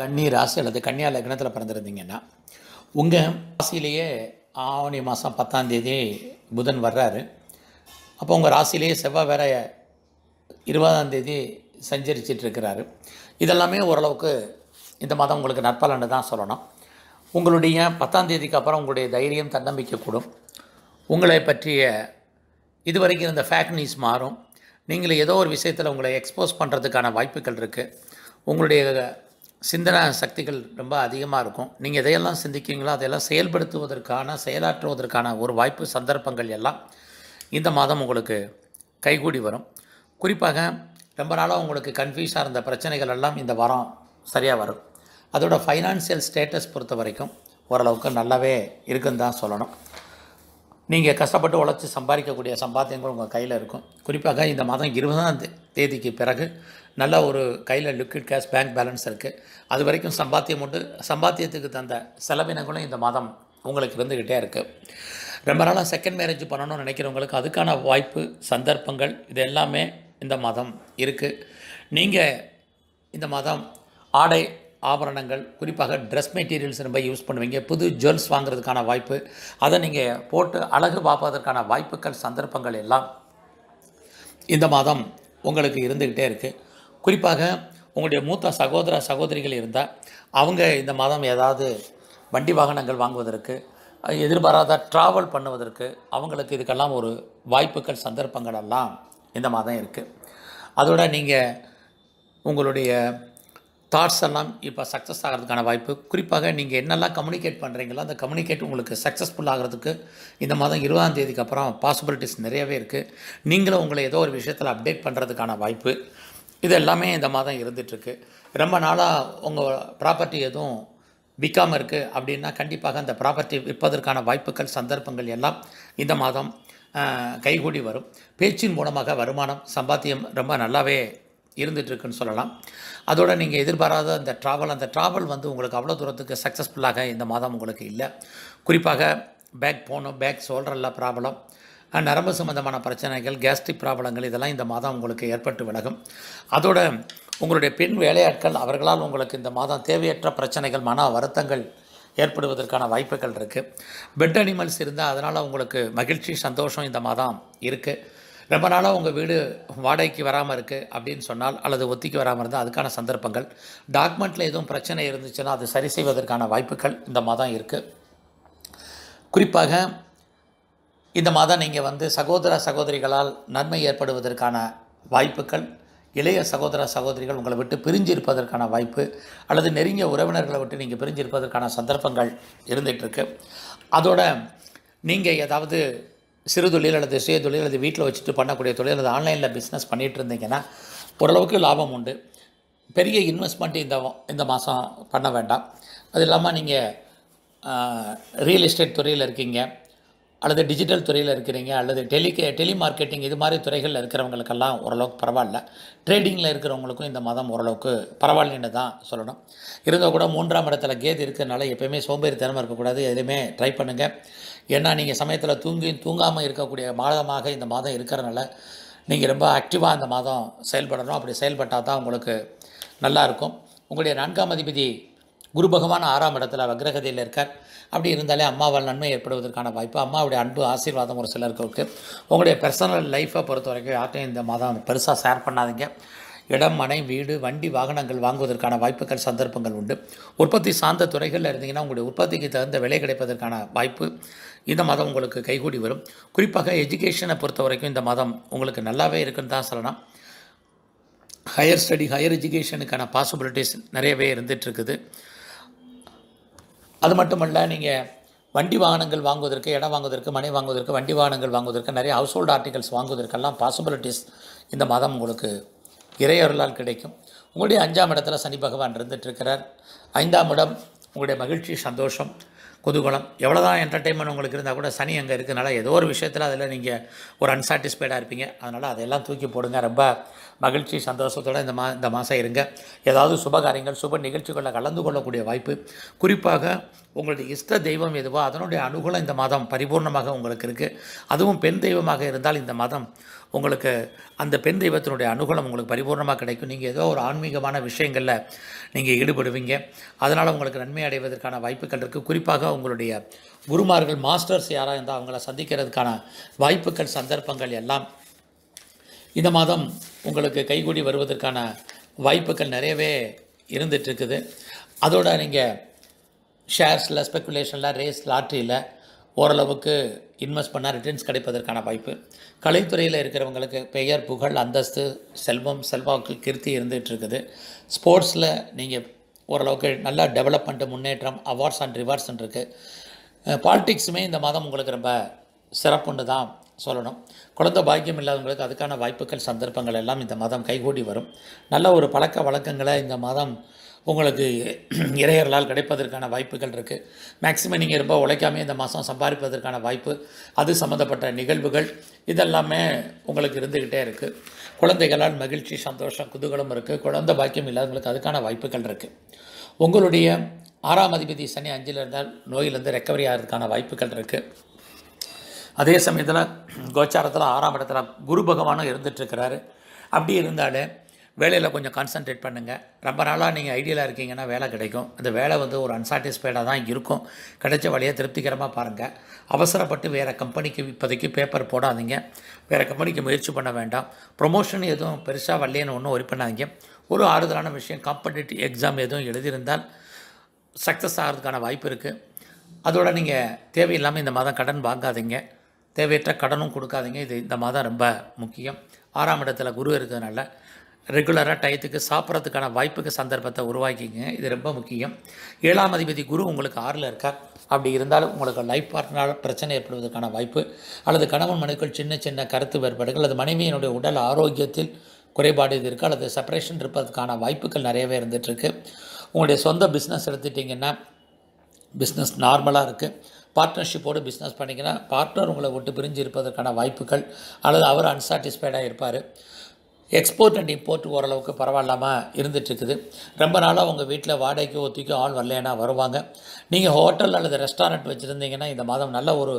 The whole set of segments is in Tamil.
கன்னி ராசி அல்லது கன்னியா லக்னத்தில் பிறந்திருந்தீங்கன்னா உங்கள் ராசியிலேயே ஆவணி மாதம் பத்தாம் தேதி புதன் வர்றாரு அப்போ உங்கள் ராசியிலேயே செவ்வாய் வேற இருபதாம் தேதி சஞ்சரிச்சிட்டு இருக்கிறாரு இதெல்லாமே ஓரளவுக்கு இந்த மாதம் உங்களுக்கு நற்பலன்னு தான் சொல்லணும் உங்களுடைய பத்தாம் தேதிக்கு அப்புறம் உங்களுடைய தைரியம் தன்னம்பிக்கை கூடும் உங்களை பற்றிய இதுவரைக்கும் இருந்த ஃபேக்ட் நியூஸ் மாறும் நீங்கள் ஏதோ ஒரு விஷயத்தில் உங்களை எக்ஸ்போஸ் பண்ணுறதுக்கான வாய்ப்புகள் இருக்குது உங்களுடைய சிந்தனை சக்திகள் ரொம்ப அதிகமாக இருக்கும் நீங்கள் எதையெல்லாம் சிந்திக்கிறீங்களோ அதையெல்லாம் செயல்படுத்துவதற்கான செயலாற்றுவதற்கான ஒரு வாய்ப்பு சந்தர்ப்பங்கள் எல்லாம் இந்த மாதம் உங்களுக்கு கைகூடி வரும் குறிப்பாக ரொம்ப நாளாக உங்களுக்கு கன்ஃபியூஸாக இருந்த பிரச்சனைகள் எல்லாம் இந்த வாரம் சரியாக வரும் அதோட ஃபைனான்சியல் ஸ்டேட்டஸ் பொறுத்த வரைக்கும் ஓரளவுக்கு நல்லாவே இருக்குன்னு தான் சொல்லணும் நீங்கள் கஷ்டப்பட்டு உழைச்சி சம்பாதிக்கக்கூடிய சம்பாத்தியங்கள் உங்கள் கையில் இருக்கும் குறிப்பாக இந்த மாதம் இருபதாம் தேதிக்கு பிறகு நல்லா ஒரு கையில் லிக்விட் கேஷ் பேங்க் பேலன்ஸ் இருக்குது அது வரைக்கும் சம்பாத்தியம் உண்டு சம்பாத்தியத்துக்கு தந்த செலவினங்களும் இந்த மாதம் உங்களுக்கு இருந்துக்கிட்டே இருக்குது ரொம்ப நாளாக செகண்ட் மேரேஜ் பண்ணணும்னு நினைக்கிறவங்களுக்கு அதுக்கான வாய்ப்பு சந்தர்ப்பங்கள் இது எல்லாமே இந்த மாதம் இருக்குது நீங்கள் இந்த மாதம் ஆடை ஆபரணங்கள் குறிப்பாக ட்ரெஸ் மெட்டீரியல்ஸ் ரொம்ப யூஸ் பண்ணுவீங்க புது ஜுவல்ஸ் வாங்குறதுக்கான வாய்ப்பு அதை நீங்கள் போட்டு அழகு பார்ப்பதற்கான வாய்ப்புகள் சந்தர்ப்பங்கள் எல்லாம் இந்த மாதம் உங்களுக்கு இருந்துக்கிட்டே இருக்குது குறிப்பாக உங்களுடைய மூத்த சகோதர சகோதரிகள் இருந்தால் அவங்க இந்த மாதம் ஏதாவது வண்டி வாகனங்கள் வாங்குவதற்கு எதிர்பாராத ட்ராவல் பண்ணுவதற்கு அவங்களுக்கு இதுக்கெல்லாம் ஒரு வாய்ப்புகள் சந்தர்ப்பங்கள் எல்லாம் இந்த மாதம் இருக்குது அதோட நீங்கள் உங்களுடைய தாட்ஸ் எல்லாம் இப்போ சக்ஸஸ் ஆகிறதுக்கான வாய்ப்பு குறிப்பாக நீங்கள் என்னெல்லாம் கம்யூனிகேட் பண்ணுறீங்களோ அந்த கம்யூனிகேட் உங்களுக்கு சக்ஸஸ்ஃபுல் ஆகிறதுக்கு இந்த மாதம் இருபதாம் தேதிக்கு அப்புறம் பாசிபிலிட்டிஸ் நிறையவே இருக்குது நீங்களும் உங்களை ஏதோ ஒரு விஷயத்தில் அப்டேட் பண்ணுறதுக்கான வாய்ப்பு இது எல்லாமே இந்த மாதம் இருந்துகிட்ருக்கு ரொம்ப நாளாக உங்கள் ப்ராப்பர்ட்டி எதுவும் விற்காமல் இருக்குது அப்படின்னா கண்டிப்பாக அந்த ப்ராப்பர்ட்டி விற்பதற்கான வாய்ப்புகள் சந்தர்ப்பங்கள் எல்லாம் இந்த மாதம் கைகூடி வரும் பேச்சின் மூலமாக வருமானம் சம்பாத்தியம் ரொம்ப நல்லாவே இருந்துகிட்ருக்குன்னு சொல்லலாம் அதோடு நீங்கள் எதிர்பாராத அந்த ட்ராவல் அந்த ட்ராவல் வந்து உங்களுக்கு அவ்வளோ தூரத்துக்கு சக்ஸஸ்ஃபுல்லாக இந்த மாதம் உங்களுக்கு இல்லை குறிப்பாக பேக் போகணும் பேக் சோல்டரில் ப்ராப்ளம் நரம்பு சம்மந்தமான பிரச்சனைகள் கேஸ்ட்ரிக் ப்ராப்ளங்கள் இதெல்லாம் இந்த மாதம் உங்களுக்கு ஏற்பட்டு விலகும் அதோட உங்களுடைய பெண் வேலையாட்கள் அவர்களால் உங்களுக்கு இந்த மாதம் தேவையற்ற பிரச்சனைகள் மன வருத்தங்கள் ஏற்படுவதற்கான வாய்ப்புகள் இருக்குது பெட் அனிமல்ஸ் இருந்தால் அதனால் உங்களுக்கு மகிழ்ச்சி சந்தோஷம் இந்த மாதம் இருக்குது ரொம்ப நாளாக உங்கள் வீடு வாடகைக்கு வராமல் இருக்குது அப்படின்னு சொன்னால் அல்லது ஒத்திக்கு வராமல் இருந்தால் அதுக்கான சந்தர்ப்பங்கள் டாக்குமெண்ட்டில் எதுவும் பிரச்சனை இருந்துச்சுன்னா அது சரி செய்வதற்கான வாய்ப்புகள் இந்த மாதம் இருக்குது குறிப்பாக இந்த மாதம் நீங்கள் வந்து சகோதர சகோதரிகளால் நன்மை ஏற்படுவதற்கான வாய்ப்புகள் இளைய சகோதர சகோதரிகள் உங்களை விட்டு பிரிஞ்சு இருப்பதற்கான வாய்ப்பு அல்லது நெருங்கிய உறவினர்களை விட்டு நீங்கள் பிரிஞ்சு இருப்பதற்கான சந்தர்ப்பங்கள் இருந்துகிட்ருக்கு அதோட நீங்கள் ஏதாவது சிறு தொழில் அல்லது சுய தொழில் அல்லது வீட்டில் வச்சுட்டு பண்ணக்கூடிய தொழில் அல்லது ஆன்லைனில் பிஸ்னஸ் பண்ணிகிட்டு இருந்தீங்கன்னா ஓரளவுக்கு லாபம் உண்டு பெரிய இன்வெஸ்ட்மெண்ட் இந்த இந்த மாதம் பண்ண வேண்டாம் அது இல்லாமல் நீங்கள் ரியல் எஸ்டேட் துறையில் இருக்கீங்க அல்லது டிஜிட்டல் துறையில் இருக்கிறீங்க அல்லது டெலி டெலிமார்க்கெட்டிங் இது மாதிரி துறைகளில் இருக்கிறவங்களுக்கெல்லாம் ஓரளவுக்கு பரவாயில்ல ட்ரேடிங்கில் இருக்கிறவங்களுக்கும் இந்த மாதம் ஓரளவுக்கு பரவாயில்லைன்னு தான் சொல்லணும் இருந்தால் கூட மூன்றாம் இடத்துல கேது இருக்கிறதுனால எப்போயுமே சோம்பேறித்தனமாக இருக்கக்கூடாது எதுவுமே ட்ரை பண்ணுங்கள் ஏன்னா நீங்கள் சமயத்தில் தூங்கி தூங்காமல் இருக்கக்கூடிய மாதமாக இந்த மாதம் இருக்கிறனால நீங்கள் ரொம்ப ஆக்டிவாக இந்த மாதம் செயல்படணும் அப்படி செயல்பட்டால் தான் உங்களுக்கு நல்லாயிருக்கும் உங்களுடைய நான்காம் அதிபதி குரு பகவான் ஆறாம் இடத்துல வக்ரகதியில் இருக்கார் அப்படி இருந்தாலே அம்மாவால் நன்மை ஏற்படுவதற்கான வாய்ப்பு அம்மாவுடைய அன்பு ஆசீர்வாதம் ஒரு சிலருக்கு இருக்குது உங்களுடைய பர்சனல் லைஃப்பை பொறுத்த வரைக்கும் யார்கிட்டையும் இந்த மாதம் பெருசாக ஷேர் பண்ணாதீங்க இடம் மனை வீடு வண்டி வாகனங்கள் வாங்குவதற்கான வாய்ப்புகள் சந்தர்ப்பங்கள் உண்டு உற்பத்தி சார்ந்த துறைகளில் இருந்தீங்கன்னா உங்களுடைய உற்பத்திக்கு தகுந்த விலை கிடைப்பதற்கான வாய்ப்பு இந்த மாதம் உங்களுக்கு கைகூடி வரும் குறிப்பாக எஜுகேஷனை பொறுத்த வரைக்கும் இந்த மாதம் உங்களுக்கு நல்லாவே இருக்குன்னு தான் சொல்லலாம் ஹையர் ஸ்டடி ஹையர் எஜுகேஷனுக்கான பாசிபிலிட்டிஸ் நிறையவே இருந்துகிட்ருக்குது அது மட்டுமல்ல நீங்கள் வண்டி வாகனங்கள் வாங்குவதற்கு இடம் வாங்குவதற்கு மனை வாங்குவதற்கு வண்டி வாகனங்கள் வாங்குவதற்கு நிறைய ஹவுஸ் ஹோல்டு ஆர்டிகல்ஸ் வாங்குவதற்கெல்லாம் பாசிபிலிட்டிஸ் இந்த மாதம் உங்களுக்கு இறையருளால் கிடைக்கும் உங்களுடைய அஞ்சாம் இடத்துல சனி பகவான் இருந்துகிட்ருக்கிறார் ஐந்தாம் இடம் உங்களுடைய மகிழ்ச்சி சந்தோஷம் குதூகலம் எவ்வளோ தான் என்டர்டெயின்மெண்ட் உங்களுக்கு இருந்தால் கூட சனி அங்கே இருக்கிறதுனால ஏதோ ஒரு விஷயத்தில் அதில் நீங்கள் ஒரு அன்சாட்டிஸ்ஃபைடாக இருப்பீங்க அதனால் அதையெல்லாம் தூக்கி போடுங்க ரொம்ப மகிழ்ச்சி சந்தோஷத்தோடு இந்த மா இந்த மாதம் இருங்க ஏதாவது சுபகாரியங்கள் சுப நிகழ்ச்சிகளில் கலந்து கொள்ளக்கூடிய வாய்ப்பு குறிப்பாக உங்களுடைய இஷ்ட தெய்வம் எதுவோ அதனுடைய அனுகூலம் இந்த மாதம் பரிபூர்ணமாக உங்களுக்கு இருக்குது அதுவும் பெண் தெய்வமாக இருந்தால் இந்த மாதம் உங்களுக்கு அந்த பெண் தெய்வத்தினுடைய அனுகூலம் உங்களுக்கு பரிபூர்ணமாக கிடைக்கும் நீங்கள் ஏதோ ஒரு ஆன்மீகமான விஷயங்களில் நீங்கள் ஈடுபடுவீங்க அதனால் உங்களுக்கு நன்மை அடைவதற்கான வாய்ப்புகள் இருக்குது குறிப்பாக உங்களுடைய குருமார்கள் மாஸ்டர்ஸ் யாராக இருந்தால் அவங்கள சந்திக்கிறதுக்கான வாய்ப்புகள் சந்தர்ப்பங்கள் எல்லாம் இந்த மாதம் உங்களுக்கு கைகூடி வருவதற்கான வாய்ப்புகள் நிறையவே இருந்துகிட்ருக்குது அதோட நீங்கள் ஷேர்ஸில் ஸ்பெக்குலேஷனில் ரேஸ் லாட்ரியில் ஓரளவுக்கு இன்வெஸ்ட் பண்ணால் ரிட்டர்ன்ஸ் கிடைப்பதற்கான வாய்ப்பு கலைத்துறையில் இருக்கிறவங்களுக்கு பெயர் புகழ் அந்தஸ்து செல்வம் செல்வாக்கு கீர்த்தி இருந்துகிட்டு இருக்குது ஸ்போர்ட்ஸில் நீங்கள் ஓரளவுக்கு நல்லா டெவலப்மெண்ட்டு முன்னேற்றம் அவார்ட்ஸ் அண்ட் ரிவார்ட்ஸ் இருக்குது பாலிட்டிக்ஸுமே இந்த மாதம் உங்களுக்கு ரொம்ப சிறப்புன்னு தான் சொல்லணும் குழந்தை பாக்கியம் இல்லாதவங்களுக்கு அதுக்கான வாய்ப்புகள் சந்தர்ப்பங்கள் எல்லாம் இந்த மாதம் கைகூடி வரும் நல்ல ஒரு பழக்க வழக்கங்களை இந்த மாதம் உங்களுக்கு இறையர்களால் கிடைப்பதற்கான வாய்ப்புகள் இருக்குது மேக்சிமம் நீங்கள் ரொம்ப உழைக்காமல் இந்த மாதம் சம்பாதிப்பதற்கான வாய்ப்பு அது சம்மந்தப்பட்ட நிகழ்வுகள் இதெல்லாமே உங்களுக்கு இருந்துக்கிட்டே இருக்குது குழந்தைகளால் மகிழ்ச்சி சந்தோஷம் குதூகலம் இருக்குது குழந்தை பாக்கியம் இல்லாதவங்களுக்கு அதுக்கான வாய்ப்புகள் இருக்குது உங்களுடைய ஆறாம் அதிபதி சனி அஞ்சில் இருந்தால் நோயிலிருந்து ரெக்கவரி ஆகிறதுக்கான வாய்ப்புகள் இருக்குது அதே சமயத்தில் கோச்சாரத்தில் ஆறாம் இடத்துல குரு பகவானும் இருந்துகிட்ருக்கிறாரு அப்படி இருந்தாலே வேலையில் கொஞ்சம் கான்சன்ட்ரேட் பண்ணுங்கள் ரொம்ப நாளாக நீங்கள் ஐடியலாக இருக்கீங்கன்னா வேலை கிடைக்கும் அந்த வேலை வந்து ஒரு அன்சாட்டிஸ்ஃபைடாக தான் இருக்கும் கிடைச்ச வழியை திருப்திகரமாக பாருங்கள் அவசரப்பட்டு வேறு கம்பெனிக்கு இப்போதைக்கு பேப்பர் போடாதீங்க வேறு கம்பெனிக்கு முயற்சி பண்ண வேண்டாம் ப்ரொமோஷன் எதுவும் பெருசாக வரலையேன்னு ஒன்றும் ஒரி பண்ணாதீங்க ஒரு ஆறுதலான விஷயம் காம்படிட்டிவ் எக்ஸாம் எதுவும் எழுதியிருந்தால் சக்ஸஸ் ஆகிறதுக்கான வாய்ப்பு இருக்குது அதோடு நீங்கள் தேவையில்லாமல் இந்த மாதம் கடன் வாங்காதீங்க தேவையற்ற கடனும் கொடுக்காதீங்க இது இந்த மாதம் ரொம்ப முக்கியம் ஆறாம் இடத்துல குரு இருக்கிறதுனால ரெகுலராக டயத்துக்கு சாப்பிட்றதுக்கான வாய்ப்புக்கு சந்தர்ப்பத்தை உருவாக்கிங்க இது ரொம்ப முக்கியம் ஏழாம் அதிபதி குரு உங்களுக்கு ஆறில் இருக்கார் அப்படி இருந்தாலும் உங்களுக்கு லைஃப் பார்ட்னரால் பிரச்சனை ஏற்படுவதற்கான வாய்ப்பு அல்லது கணவன் மனுக்கள் சின்ன சின்ன கருத்து வேறுபாடுகள் அல்லது மனைவியினுடைய உடல் ஆரோக்கியத்தில் குறைபாடு இது இருக்குது அல்லது செப்பரேஷன் இருப்பதற்கான வாய்ப்புகள் நிறையவே இருந்துகிட்ருக்கு உங்களுடைய சொந்த பிஸ்னஸ் எடுத்துட்டிங்கன்னா பிஸ்னஸ் நார்மலாக இருக்குது பார்ட்னர்ஷிப்போடு பிஸ்னஸ் பண்ணிங்கன்னா பார்ட்னர் உங்களை விட்டு பிரிஞ்சு இருப்பதற்கான வாய்ப்புகள் அல்லது அவர் அன்சாட்டிஸ்ஃபைடாக இருப்பார் எக்ஸ்போர்ட் அண்ட் இம்போர்ட் ஓரளவுக்கு பரவாயில்லாமல் இருந்துகிட்ருக்குது ரொம்ப நாளாக உங்கள் வீட்டில் வாடகைக்கு ஒத்திக்கோ ஆள் வரலைன்னா வருவாங்க நீங்கள் ஹோட்டல் அல்லது ரெஸ்டாரண்ட் வச்சுருந்தீங்கன்னா இந்த மாதம் நல்ல ஒரு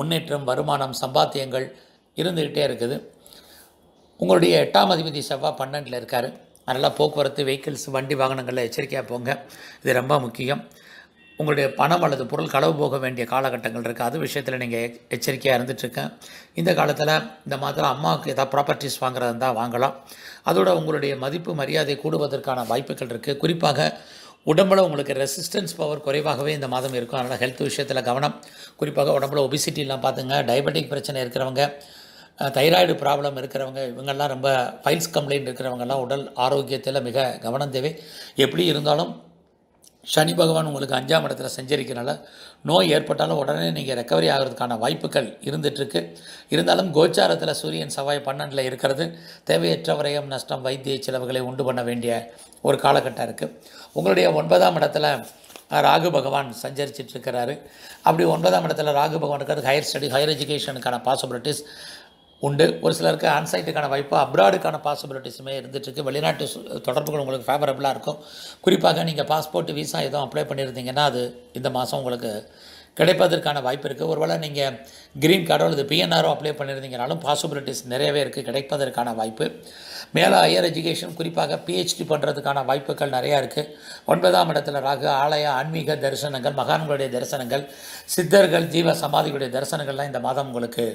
முன்னேற்றம் வருமானம் சம்பாத்தியங்கள் இருந்துக்கிட்டே இருக்குது உங்களுடைய எட்டாம் அதிபதி செவ்வாய் பன்னெண்டில் இருக்கார் அதனால் போக்குவரத்து வெஹிக்கிள்ஸ் வண்டி வாகனங்களில் எச்சரிக்கையாக போங்க இது ரொம்ப முக்கியம் உங்களுடைய பணம் அல்லது பொருள் களவு போக வேண்டிய காலகட்டங்கள் இருக்குது அது விஷயத்தில் நீங்கள் எச்சரிக்கையாக இருந்துகிட்ருக்கேன் இந்த காலத்தில் இந்த மாதிரி அம்மாவுக்கு ஏதாவது ப்ராப்பர்ட்டிஸ் வாங்குறதா இருந்தால் வாங்கலாம் அதோட உங்களுடைய மதிப்பு மரியாதை கூடுவதற்கான வாய்ப்புகள் இருக்குது குறிப்பாக உடம்புல உங்களுக்கு ரெசிஸ்டன்ஸ் பவர் குறைவாகவே இந்த மாதம் இருக்கும் அதனால் ஹெல்த் விஷயத்தில் கவனம் குறிப்பாக உடம்புல ஒபிசிட்டிலாம் பார்த்துங்க டயபெட்டிக் பிரச்சனை இருக்கிறவங்க தைராய்டு ப்ராப்ளம் இருக்கிறவங்க இவங்கெல்லாம் ரொம்ப ஃபைல்ஸ் கம்ப்ளைண்ட் இருக்கிறவங்கெல்லாம் உடல் ஆரோக்கியத்தில் மிக கவனம் தேவை எப்படி இருந்தாலும் சனி பகவான் உங்களுக்கு அஞ்சாம் இடத்துல செஞ்சிருக்கிறனால நோய் ஏற்பட்டாலும் உடனே நீங்கள் ரெக்கவரி ஆகிறதுக்கான வாய்ப்புகள் இருந்துகிட்ருக்கு இருந்தாலும் கோச்சாரத்தில் சூரியன் செவ்வாய் பன்னெண்டில் இருக்கிறது தேவையற்ற வரையும் நஷ்டம் வைத்திய செலவுகளை உண்டு பண்ண வேண்டிய ஒரு காலகட்டம் இருக்குது உங்களுடைய ஒன்பதாம் இடத்துல ராகு பகவான் சஞ்சரிச்சிட்ருக்கிறாரு அப்படி ஒன்பதாம் இடத்துல ராகு பகவான் இருக்கிறது ஹையர் ஸ்டடி ஹையர் எஜுகேஷனுக்கான பாசிபிலிட்டிஸ் உண்டு ஒரு சிலருக்கு ஆன்சைட்டுக்கான வாய்ப்பு அப்ராடுக்கான பாசிபிலிட்டிஸுமே இருந்துகிட்ருக்கு வெளிநாட்டு தொடர்புகள் உங்களுக்கு ஃபேவரபுளாக இருக்கும் குறிப்பாக நீங்கள் பாஸ்போர்ட் விசா எதுவும் அப்ளை பண்ணியிருந்தீங்கன்னா அது இந்த மாதம் உங்களுக்கு கிடைப்பதற்கான வாய்ப்பு இருக்குது ஒருவேளை நீங்கள் க்ரீன் கார்டோ அல்லது பிஎன்ஆரோ அப்ளை பண்ணியிருந்தீங்கனாலும் பாசிபிலிட்டிஸ் நிறையவே இருக்குது கிடைப்பதற்கான வாய்ப்பு மேலே ஹையர் எஜுகேஷன் குறிப்பாக பிஹெச்டி பண்ணுறதுக்கான வாய்ப்புகள் நிறையா இருக்குது ஒன்பதாம் இடத்துல ராகு ஆலய ஆன்மீக தரிசனங்கள் மகான்களுடைய தரிசனங்கள் சித்தர்கள் ஜீவ சமாதிகளுடைய தரிசனங்கள்லாம் இந்த மாதம் உங்களுக்கு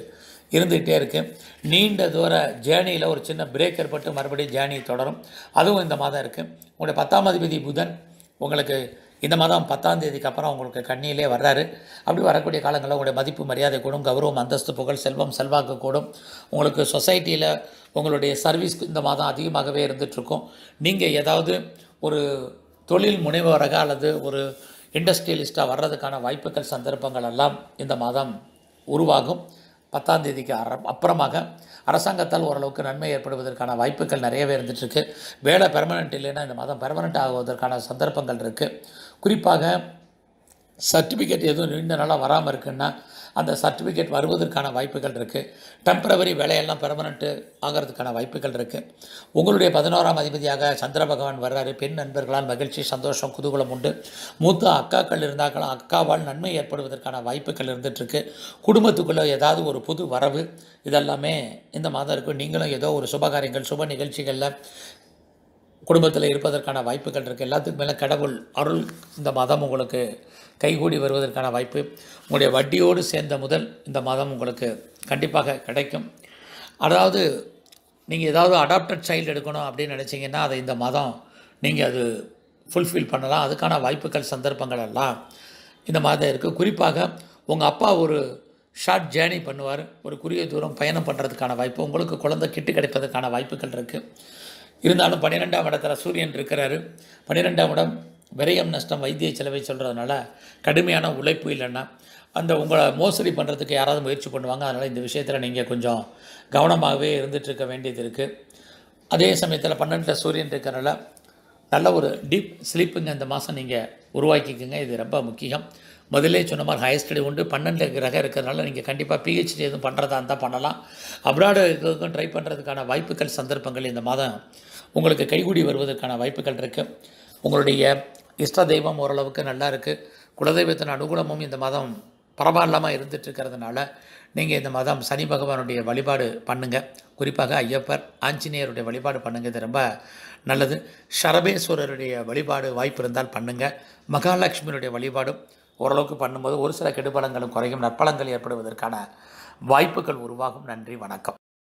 இருந்துகிட்டே இருக்குது நீண்ட தூர ஜேர்னியில் ஒரு சின்ன பிரேக் ஏற்பட்டு மறுபடியும் ஜேர்னி தொடரும் அதுவும் இந்த மாதம் இருக்குது உங்களுடைய பத்தாம் அதிபதி புதன் உங்களுக்கு இந்த மாதம் பத்தாம் தேதிக்கு அப்புறம் உங்களுக்கு கண்ணியிலே வர்றாரு அப்படி வரக்கூடிய காலங்களில் உங்களுடைய மதிப்பு மரியாதை கூடும் கௌரவம் அந்தஸ்து புகழ் செல்வம் செல்வாக்கு கூடும் உங்களுக்கு சொசைட்டியில் உங்களுடைய சர்வீஸ் இந்த மாதம் அதிகமாகவே இருந்துகிட்ருக்கும் நீங்கள் ஏதாவது ஒரு தொழில் முனைவராக அல்லது ஒரு இண்டஸ்ட்ரியலிஸ்ட்டாக வர்றதுக்கான வாய்ப்புகள் சந்தர்ப்பங்கள் எல்லாம் இந்த மாதம் உருவாகும் பத்தாம் தேதிக்கு அப்புறமாக அரசாங்கத்தால் ஓரளவுக்கு நன்மை ஏற்படுவதற்கான வாய்ப்புகள் நிறையவே இருந்துட்டுருக்கு வேலை பெர்மனெண்ட் இல்லைன்னா இந்த மாதம் பெர்மனெண்ட் ஆகுவதற்கான சந்தர்ப்பங்கள் இருக்குது குறிப்பாக சர்டிஃபிகேட் எதுவும் நீண்ட நாளாக வராமல் இருக்குன்னா அந்த சர்டிஃபிகேட் வருவதற்கான வாய்ப்புகள் இருக்குது டெம்பரவரி வேலையெல்லாம் பெர்மனண்ட்டு ஆகிறதுக்கான வாய்ப்புகள் இருக்குது உங்களுடைய பதினோராம் அதிபதியாக சந்திர பகவான் வர்றாரு பெண் நண்பர்களால் மகிழ்ச்சி சந்தோஷம் குதூகலம் உண்டு மூத்த அக்காக்கள் இருந்தாக்களும் அக்காவால் நன்மை ஏற்படுவதற்கான வாய்ப்புகள் இருந்துகிட்ருக்கு குடும்பத்துக்குள்ளே ஏதாவது ஒரு புது வரவு இதெல்லாமே இந்த மாதம் இருக்கும் நீங்களும் ஏதோ ஒரு சுபகாரியங்கள் சுப நிகழ்ச்சிகளில் குடும்பத்தில் இருப்பதற்கான வாய்ப்புகள் இருக்குது எல்லாத்துக்கும் மேலே கடவுள் அருள் இந்த மதம் உங்களுக்கு கைகூடி வருவதற்கான வாய்ப்பு உங்களுடைய வட்டியோடு சேர்ந்த முதல் இந்த மதம் உங்களுக்கு கண்டிப்பாக கிடைக்கும் அதாவது நீங்கள் ஏதாவது அடாப்டட் சைல்டு எடுக்கணும் அப்படின்னு நினச்சிங்கன்னா அதை இந்த மதம் நீங்கள் அது ஃபுல்ஃபில் பண்ணலாம் அதுக்கான வாய்ப்புகள் சந்தர்ப்பங்கள் எல்லாம் இந்த தான் இருக்குது குறிப்பாக உங்கள் அப்பா ஒரு ஷார்ட் ஜேர்னி பண்ணுவார் ஒரு குறுகிய தூரம் பயணம் பண்ணுறதுக்கான வாய்ப்பு உங்களுக்கு குழந்தை கிட்டு கிடைப்பதற்கான வாய்ப்புகள் இருக்குது இருந்தாலும் பன்னிரெண்டாம் இடத்துல சூரியன் இருக்கிறாரு பன்னிரெண்டாம் இடம் விரயம் நஷ்டம் வைத்திய செலவை சொல்கிறதுனால கடுமையான உழைப்பு இல்லைன்னா அந்த உங்களை மோசடி பண்ணுறதுக்கு யாராவது முயற்சி பண்ணுவாங்க அதனால் இந்த விஷயத்தில் நீங்கள் கொஞ்சம் கவனமாகவே இருந்துகிட்டு இருக்க வேண்டியது இருக்குது அதே சமயத்தில் பன்னெண்டில் சூரியன் இருக்கிறனால நல்ல ஒரு டீப் ஸ்லீப்புங்க இந்த மாதம் நீங்கள் உருவாக்கிக்கோங்க இது ரொம்ப முக்கியம் முதலே சொன்ன மாதிரி ஹையர் ஸ்டடி உண்டு பன்னெண்டு கிரகம் இருக்கிறதுனால நீங்கள் கண்டிப்பாக பிஹெச்டி எதுவும் பண்ணுறதா இருந்தால் பண்ணலாம் அப்ராடுக்கும் ட்ரை பண்ணுறதுக்கான வாய்ப்புகள் சந்தர்ப்பங்கள் இந்த மாதம் உங்களுக்கு கைகூடி வருவதற்கான வாய்ப்புகள் இருக்குது உங்களுடைய இஷ்ட தெய்வம் ஓரளவுக்கு நல்லா இருக்குது குலதெய்வத்தின் அனுகூலமும் இந்த மாதம் பரவாயில்லாமல் இருந்துட்டு இருக்கிறதுனால நீங்கள் இந்த மாதம் சனி பகவானுடைய வழிபாடு பண்ணுங்கள் குறிப்பாக ஐயப்பர் ஆஞ்சநேயருடைய வழிபாடு பண்ணுங்கள் இது ரொம்ப நல்லது சரபேஸ்வரருடைய வழிபாடு வாய்ப்பு இருந்தால் பண்ணுங்கள் மகாலட்சுமியினுடைய வழிபாடும் ஓரளவுக்கு பண்ணும்போது ஒரு சில கெடுபலங்களும் குறையும் நற்பலங்கள் ஏற்படுவதற்கான வாய்ப்புகள் உருவாகும் நன்றி வணக்கம்